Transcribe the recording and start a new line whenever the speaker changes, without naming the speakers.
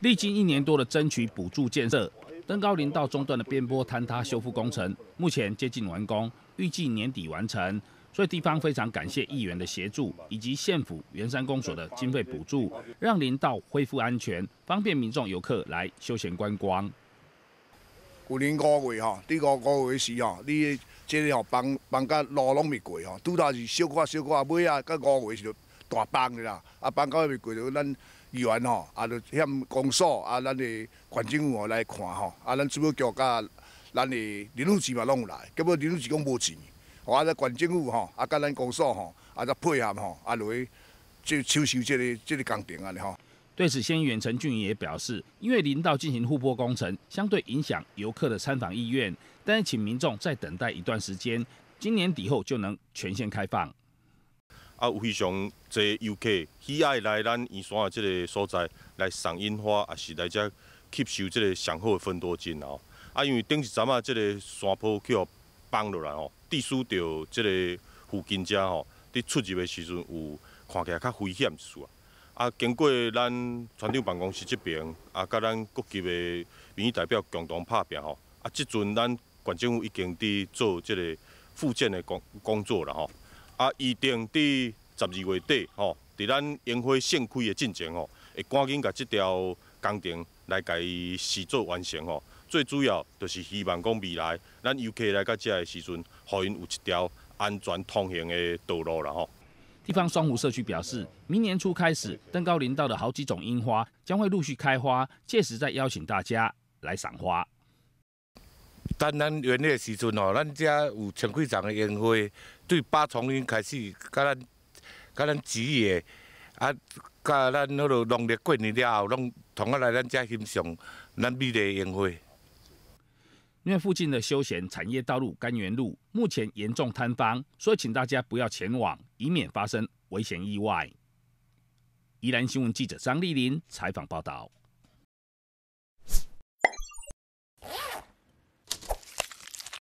历经一年多的争取补助建设，登高林道中段的边坡坍塌修复工程目前接近完工，预计年底完成。所以地方非常感谢议员的协助，以及县府圆山公所的经费补助，让林道恢复安全，方便民众游
客来休闲观光。去年五月哈，你五五月时哈，你即条帮帮甲路拢咪过吼，拄到是小可小可尾啊，到五月时。大放的啦，啊放到那边贵，楼咱议员吼，啊就向公所啊，咱的县政府来看吼，啊咱主要叫甲咱的林女士嘛拢有来，结果林女士讲无钱，吼啊咱县政府吼，啊甲咱公所吼，啊才配合吼，啊落去就修修这个这个工程啊哩吼。对此，仙远陈俊也表示，因
为林道进行护坡工程，相对影响游客的参访意愿，但是请民众再等待一段时间，今年底后就能全线开放。
啊，有非常侪游客喜爱来咱燕山的这个所在来赏樱花，也是来遮吸收这个上好的分多精哦。啊，因为顶一阵啊，这个山坡去互崩落来吼，致使到这个附近者吼，伫出入的时阵有看起来较危险一丝。啊，经过咱船长办公室这边，啊，甲咱各级的民意代表共同拍拼吼。啊，即阵咱县政府已经伫做这个复建的工工作了吼。啊，预定伫十二月底吼，伫咱樱花盛开的进程吼，会赶紧甲这条工程来甲始作完成吼。最主要就是希望讲未来，咱游客来到遮
的时阵，互因有一条安全通行的道路啦吼。地方双湖社区表示，明年初开始，登高林道的好几种樱花将会陆续开花，届时再邀请大家来赏花。
当咱元月时阵哦，咱遮有千几丛的烟花，对八重樱开始，甲咱甲咱植嘅，啊，甲咱迄落农历过年了后，拢同啊来咱遮欣
赏咱美丽烟花。因为附近的休闲产业道路甘源路目前严重坍方，所以请大家不要前往，以免发生危险意外。宜兰新闻记者张丽玲采访报道。